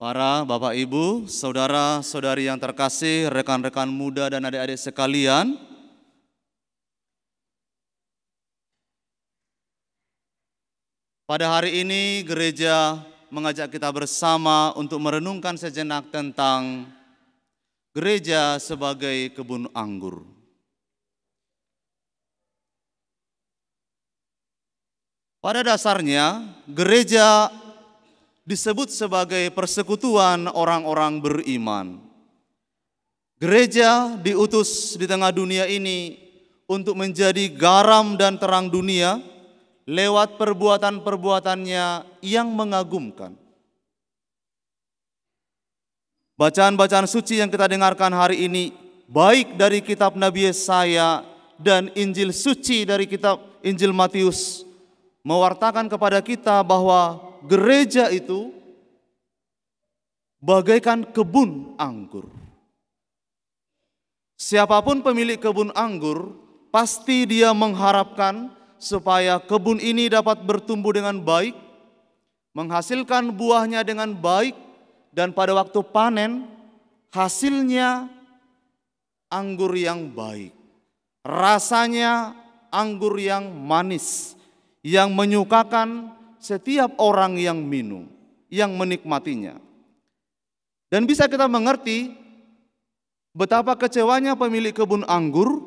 Para Bapak Ibu, saudara-saudari yang terkasih, rekan-rekan muda dan adik-adik sekalian, pada hari ini gereja mengajak kita bersama untuk merenungkan sejenak tentang gereja sebagai kebun anggur. Pada dasarnya, gereja disebut sebagai persekutuan orang-orang beriman. Gereja diutus di tengah dunia ini untuk menjadi garam dan terang dunia lewat perbuatan-perbuatannya yang mengagumkan. Bacaan-bacaan suci yang kita dengarkan hari ini baik dari kitab Nabi Yesaya dan Injil suci dari kitab Injil Matius mewartakan kepada kita bahwa gereja itu bagaikan kebun anggur. Siapapun pemilik kebun anggur, pasti dia mengharapkan supaya kebun ini dapat bertumbuh dengan baik, menghasilkan buahnya dengan baik, dan pada waktu panen, hasilnya anggur yang baik. Rasanya anggur yang manis, yang menyukakan setiap orang yang minum, yang menikmatinya. Dan bisa kita mengerti betapa kecewanya pemilik kebun anggur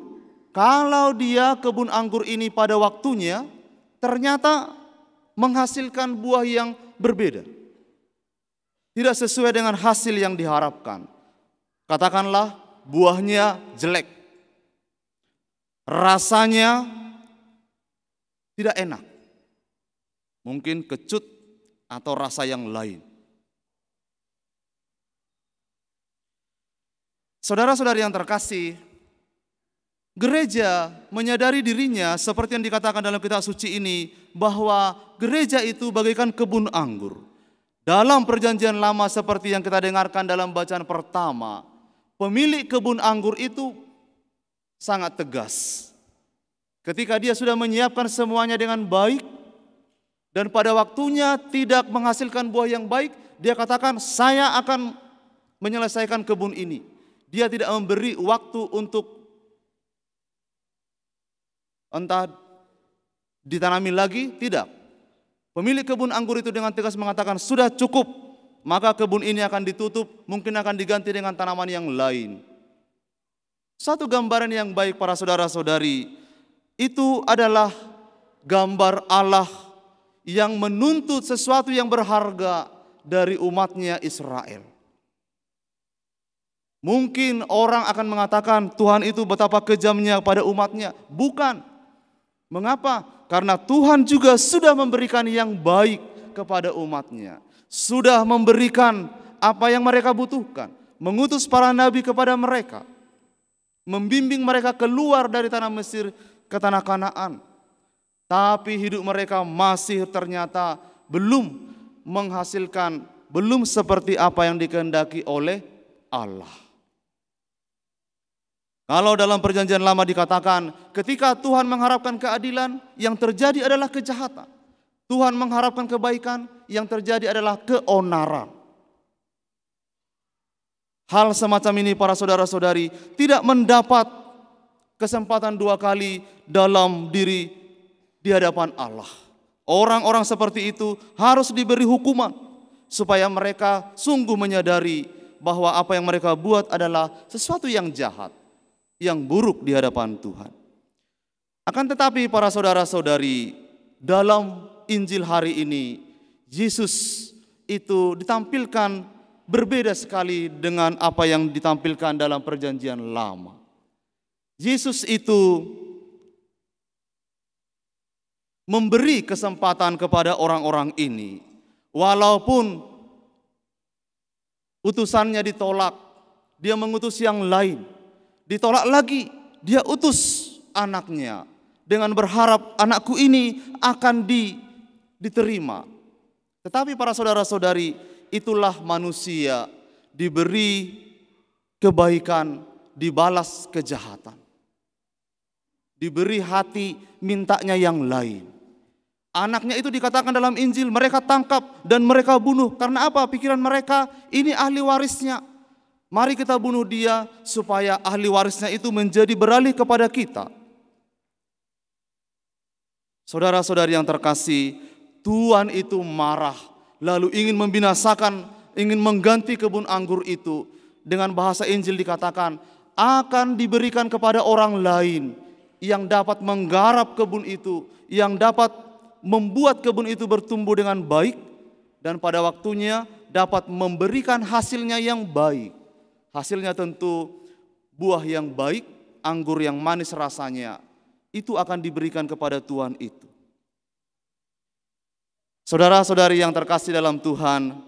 kalau dia kebun anggur ini pada waktunya ternyata menghasilkan buah yang berbeda. Tidak sesuai dengan hasil yang diharapkan. Katakanlah buahnya jelek. Rasanya tidak enak mungkin kecut atau rasa yang lain. Saudara-saudari yang terkasih, gereja menyadari dirinya seperti yang dikatakan dalam kitab suci ini bahwa gereja itu bagaikan kebun anggur. Dalam perjanjian lama seperti yang kita dengarkan dalam bacaan pertama, pemilik kebun anggur itu sangat tegas. Ketika dia sudah menyiapkan semuanya dengan baik, dan pada waktunya tidak menghasilkan buah yang baik, dia katakan saya akan menyelesaikan kebun ini. Dia tidak memberi waktu untuk entah ditanami lagi, tidak. Pemilik kebun anggur itu dengan tegas mengatakan sudah cukup, maka kebun ini akan ditutup, mungkin akan diganti dengan tanaman yang lain. Satu gambaran yang baik para saudara-saudari itu adalah gambar Allah yang menuntut sesuatu yang berharga dari umatnya Israel. Mungkin orang akan mengatakan Tuhan itu betapa kejamnya pada umatnya. Bukan. Mengapa? Karena Tuhan juga sudah memberikan yang baik kepada umatnya. Sudah memberikan apa yang mereka butuhkan. Mengutus para nabi kepada mereka. Membimbing mereka keluar dari tanah Mesir ke tanah Kanaan tapi hidup mereka masih ternyata belum menghasilkan, belum seperti apa yang dikehendaki oleh Allah. Kalau dalam perjanjian lama dikatakan, ketika Tuhan mengharapkan keadilan, yang terjadi adalah kejahatan. Tuhan mengharapkan kebaikan, yang terjadi adalah keonaran. Hal semacam ini para saudara-saudari tidak mendapat kesempatan dua kali dalam diri di hadapan Allah. Orang-orang seperti itu harus diberi hukuman supaya mereka sungguh menyadari bahwa apa yang mereka buat adalah sesuatu yang jahat, yang buruk di hadapan Tuhan. Akan tetapi para saudara-saudari, dalam Injil hari ini Yesus itu ditampilkan berbeda sekali dengan apa yang ditampilkan dalam perjanjian lama. Yesus itu memberi kesempatan kepada orang-orang ini. Walaupun utusannya ditolak, dia mengutus yang lain. Ditolak lagi, dia utus anaknya dengan berharap anakku ini akan di, diterima. Tetapi para saudara-saudari, itulah manusia diberi kebaikan, dibalas kejahatan. Diberi hati mintanya yang lain. Anaknya itu dikatakan dalam Injil, mereka tangkap dan mereka bunuh. Karena apa? Pikiran mereka, ini ahli warisnya. Mari kita bunuh dia supaya ahli warisnya itu menjadi beralih kepada kita. Saudara-saudari yang terkasih, Tuhan itu marah lalu ingin membinasakan, ingin mengganti kebun anggur itu. Dengan bahasa Injil dikatakan akan diberikan kepada orang lain yang dapat menggarap kebun itu, yang dapat membuat kebun itu bertumbuh dengan baik dan pada waktunya dapat memberikan hasilnya yang baik. Hasilnya tentu buah yang baik, anggur yang manis rasanya. Itu akan diberikan kepada Tuhan itu. Saudara-saudari yang terkasih dalam Tuhan,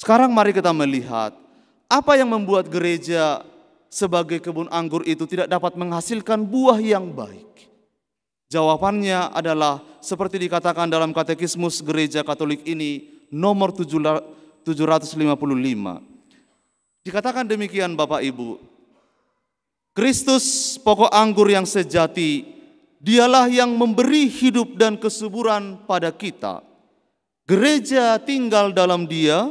sekarang mari kita melihat apa yang membuat gereja sebagai kebun anggur itu tidak dapat menghasilkan buah yang baik. Jawabannya adalah seperti dikatakan dalam katekismus gereja Katolik ini nomor 755. Dikatakan demikian Bapak Ibu. Kristus pokok anggur yang sejati, dialah yang memberi hidup dan kesuburan pada kita. Gereja tinggal dalam dia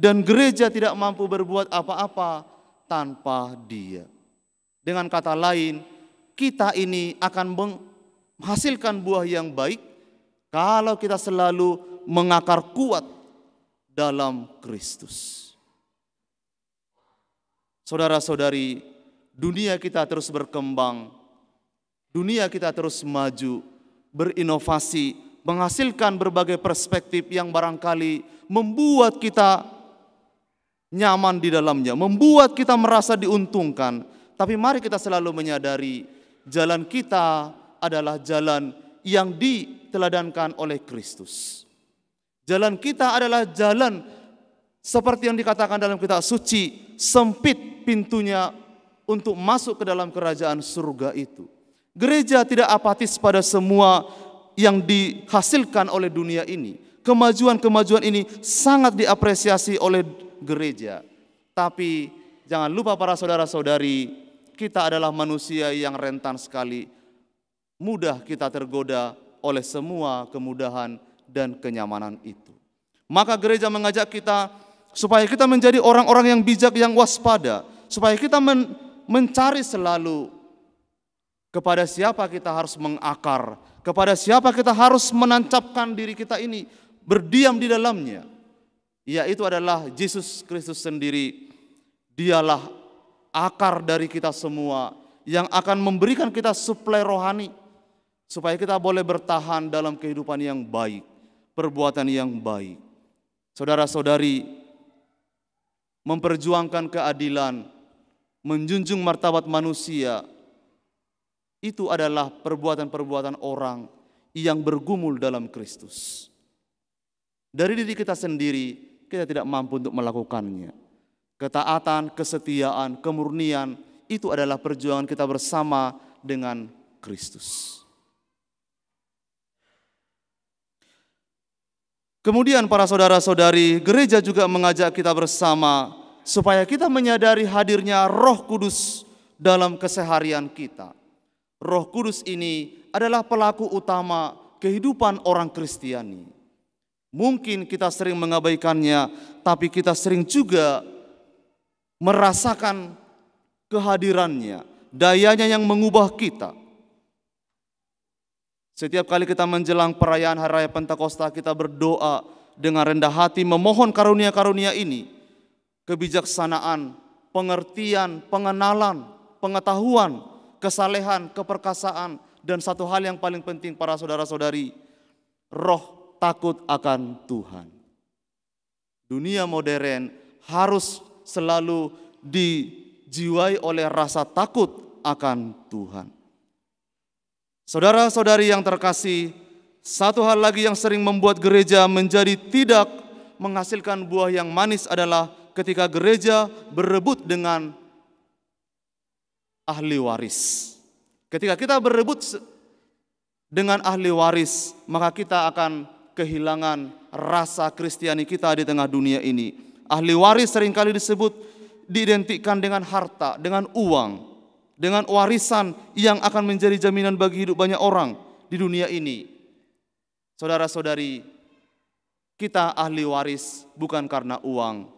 dan gereja tidak mampu berbuat apa-apa tanpa dia. Dengan kata lain, kita ini akan menghasilkan buah yang baik kalau kita selalu mengakar kuat dalam Kristus. Saudara-saudari, dunia kita terus berkembang, dunia kita terus maju, berinovasi, menghasilkan berbagai perspektif yang barangkali membuat kita nyaman di dalamnya, membuat kita merasa diuntungkan. Tapi mari kita selalu menyadari jalan kita adalah jalan yang diteladankan oleh Kristus. Jalan kita adalah jalan seperti yang dikatakan dalam kitab suci, sempit pintunya untuk masuk ke dalam kerajaan surga itu. Gereja tidak apatis pada semua yang dihasilkan oleh dunia ini. Kemajuan-kemajuan ini sangat diapresiasi oleh gereja. Tapi jangan lupa para saudara-saudari, kita adalah manusia yang rentan sekali mudah kita tergoda oleh semua kemudahan dan kenyamanan itu. Maka gereja mengajak kita supaya kita menjadi orang-orang yang bijak yang waspada, supaya kita men mencari selalu kepada siapa kita harus mengakar, kepada siapa kita harus menancapkan diri kita ini, berdiam di dalamnya. Yaitu adalah Yesus Kristus sendiri. Dialah akar dari kita semua yang akan memberikan kita suplai rohani supaya kita boleh bertahan dalam kehidupan yang baik, perbuatan yang baik. Saudara-saudari, memperjuangkan keadilan, menjunjung martabat manusia, itu adalah perbuatan-perbuatan orang yang bergumul dalam Kristus. Dari diri kita sendiri, kita tidak mampu untuk melakukannya. Ketaatan, kesetiaan, kemurnian, itu adalah perjuangan kita bersama dengan Kristus. Kemudian para saudara-saudari gereja juga mengajak kita bersama supaya kita menyadari hadirnya Roh Kudus dalam keseharian kita. Roh Kudus ini adalah pelaku utama kehidupan orang Kristiani. Mungkin kita sering mengabaikannya, tapi kita sering juga merasakan kehadirannya, dayanya yang mengubah kita. Setiap kali kita menjelang perayaan Hari Raya Pentakosta, kita berdoa dengan rendah hati memohon karunia-karunia ini. Kebijaksanaan, pengertian, pengenalan, pengetahuan, kesalehan, keperkasaan, dan satu hal yang paling penting para saudara-saudari, roh takut akan Tuhan. Dunia modern harus selalu dijiwai oleh rasa takut akan Tuhan. Saudara-saudari yang terkasih, satu hal lagi yang sering membuat gereja menjadi tidak menghasilkan buah yang manis adalah ketika gereja berebut dengan ahli waris. Ketika kita berebut dengan ahli waris, maka kita akan kehilangan rasa kristiani kita di tengah dunia ini. Ahli waris seringkali disebut diidentikan dengan harta, dengan uang dengan warisan yang akan menjadi jaminan bagi hidup banyak orang di dunia ini. Saudara-saudari, kita ahli waris bukan karena uang,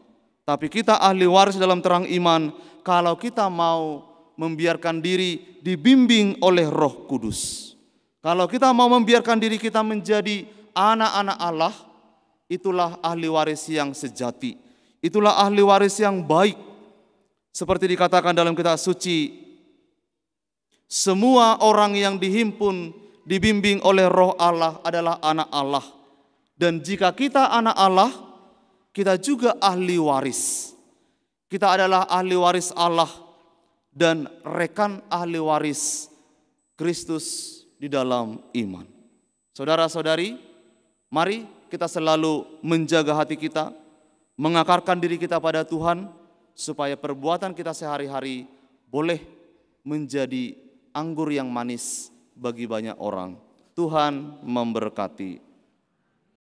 tapi kita ahli waris dalam terang iman kalau kita mau membiarkan diri dibimbing oleh Roh Kudus. Kalau kita mau membiarkan diri kita menjadi anak-anak Allah, itulah ahli waris yang sejati. Itulah ahli waris yang baik. Seperti dikatakan dalam kitab suci semua orang yang dihimpun dibimbing oleh roh Allah adalah anak Allah. Dan jika kita anak Allah, kita juga ahli waris. Kita adalah ahli waris Allah dan rekan ahli waris Kristus di dalam iman. Saudara-saudari, mari kita selalu menjaga hati kita, mengakarkan diri kita pada Tuhan, supaya perbuatan kita sehari-hari boleh menjadi anggur yang manis bagi banyak orang. Tuhan memberkati.